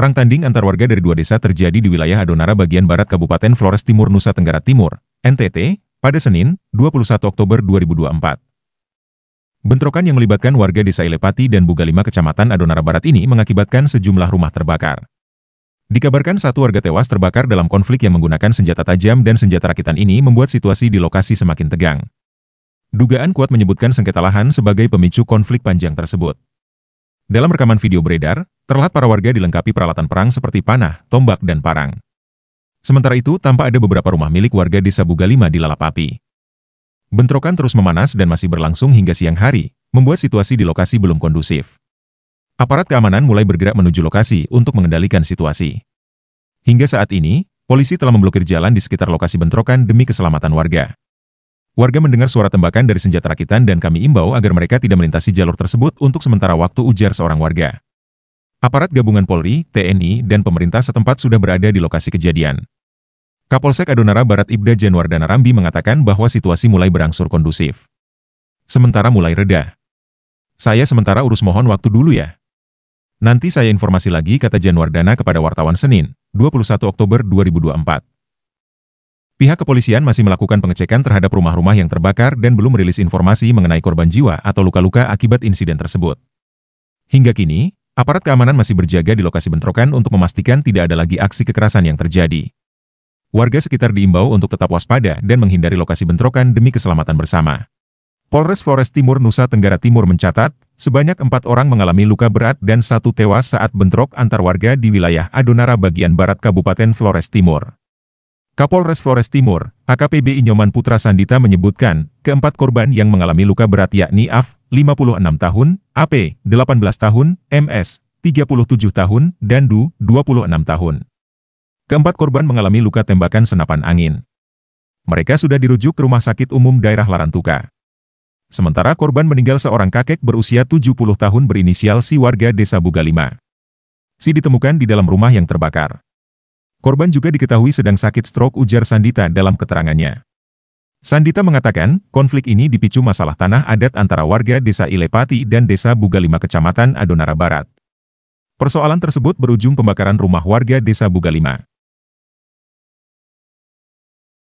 Perang tanding antar warga dari dua desa terjadi di wilayah Adonara bagian barat Kabupaten Flores Timur Nusa Tenggara Timur, NTT, pada Senin, 21 Oktober 2024. Bentrokan yang melibatkan warga desa Ilepati dan Bugalima Kecamatan Adonara Barat ini mengakibatkan sejumlah rumah terbakar. Dikabarkan satu warga tewas terbakar dalam konflik yang menggunakan senjata tajam dan senjata rakitan ini membuat situasi di lokasi semakin tegang. Dugaan kuat menyebutkan sengketa lahan sebagai pemicu konflik panjang tersebut. Dalam rekaman video beredar, Terlihat para warga dilengkapi peralatan perang seperti panah, tombak, dan parang. Sementara itu, tampak ada beberapa rumah milik warga desa Bugalima di dilalap api. Bentrokan terus memanas dan masih berlangsung hingga siang hari, membuat situasi di lokasi belum kondusif. Aparat keamanan mulai bergerak menuju lokasi untuk mengendalikan situasi. Hingga saat ini, polisi telah memblokir jalan di sekitar lokasi bentrokan demi keselamatan warga. Warga mendengar suara tembakan dari senjata rakitan dan kami imbau agar mereka tidak melintasi jalur tersebut untuk sementara waktu ujar seorang warga. Aparat gabungan Polri, TNI, dan pemerintah setempat sudah berada di lokasi kejadian. Kapolsek Adonara Barat Ibda Januardana Rambi mengatakan bahwa situasi mulai berangsur kondusif. Sementara mulai reda. Saya sementara urus mohon waktu dulu ya. Nanti saya informasi lagi kata Januardana kepada wartawan Senin, 21 Oktober 2024. Pihak kepolisian masih melakukan pengecekan terhadap rumah-rumah yang terbakar dan belum merilis informasi mengenai korban jiwa atau luka-luka akibat insiden tersebut. Hingga kini, aparat keamanan masih berjaga di lokasi bentrokan untuk memastikan tidak ada lagi aksi kekerasan yang terjadi. Warga sekitar diimbau untuk tetap waspada dan menghindari lokasi bentrokan demi keselamatan bersama. Polres Flores Timur Nusa Tenggara Timur mencatat, sebanyak empat orang mengalami luka berat dan satu tewas saat bentrok antar warga di wilayah Adonara bagian barat Kabupaten Flores Timur. Kapolres Flores Timur, AKPB Inyoman Putra Sandita menyebutkan, keempat korban yang mengalami luka berat yakni AF, 56 tahun, AP, 18 tahun, MS, 37 tahun, dan DU, 26 tahun. Keempat korban mengalami luka tembakan senapan angin. Mereka sudah dirujuk ke Rumah Sakit Umum Daerah Larantuka. Sementara korban meninggal seorang kakek berusia 70 tahun berinisial si warga Desa Bugalima. Si ditemukan di dalam rumah yang terbakar. Korban juga diketahui sedang sakit stroke ujar Sandita dalam keterangannya. Sandita mengatakan, konflik ini dipicu masalah tanah adat antara warga desa Ilepati dan desa Bugalima Kecamatan Adonara Barat. Persoalan tersebut berujung pembakaran rumah warga desa Bugalima.